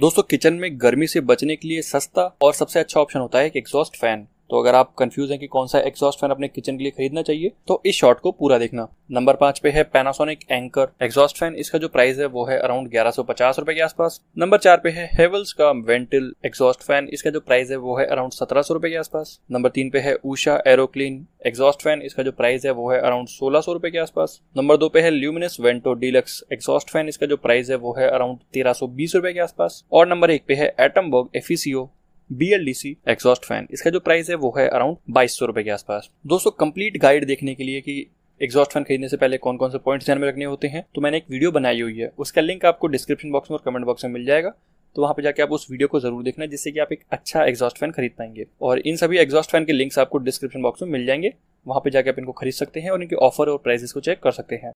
दोस्तों किचन में गर्मी से बचने के लिए सस्ता और सबसे अच्छा ऑप्शन होता है एक एग्जॉस्ट फैन तो अगर आप कंफ्यूज हैं कि कौन सा एग्जॉस्ट फैन अपने किचन के लिए खरीदना चाहिए तो इस शॉट को पूरा देखना नंबर पांच पे है पैनासोनिक एंकर एग्जॉस्ट फैन इसका जो प्राइस है वो है अराउंड ग्यारह सौ पचास रुपए के आसपास नंबर चार पे है हेवल्स का वेंटिल एग्जॉस्ट फैन इसका जो प्राइस है वो है अराउंड सत्रह सौ रुपए के आसपास नंबर तीन पे है उषा एरोक्लीन एग्जॉस्ट फैन इसका जो प्राइस है वो है अराउंड सोलह सौ रुपए के आसपास नंबर दो पे है Luminous Vento deluxe exhaust fan इसका जो प्राइस है वो है अराउंड तेरह सौ बीस रुपए के आसपास और नंबर एक पे है Atomberg Efficio B L D C exhaust fan इसका जो प्राइस है वो है अराउंड बाईस सौ रुपए के आसपास दोस्तों कंप्लीट गाइड देखने के लिए कि एग्जॉस्ट फैन खरीदने से पहले कौन कौन से पॉइंट्स ध्यान में रखने होते हैं तो मैंने एक वीडियो बनाई हुई है उसका लिंक आपको डिस्क्रिप्शन बॉक्स में और कमेंट बॉक्स में मिल जाएगा तो वहां पर जाके आप उस वीडियो को जरूर देखना जिससे कि आप एक अच्छा एग्जॉस्ट फैन खरीद पाएंगे और इन सभी एग्जॉस्ट फैन के लिंक्स आपको डिस्क्रिप्शन बॉक्स में मिल जाएंगे वहां पर जाकर आप इनको खरीद सकते हैं और इनके ऑफर और प्राइजेस को चेक कर सकते हैं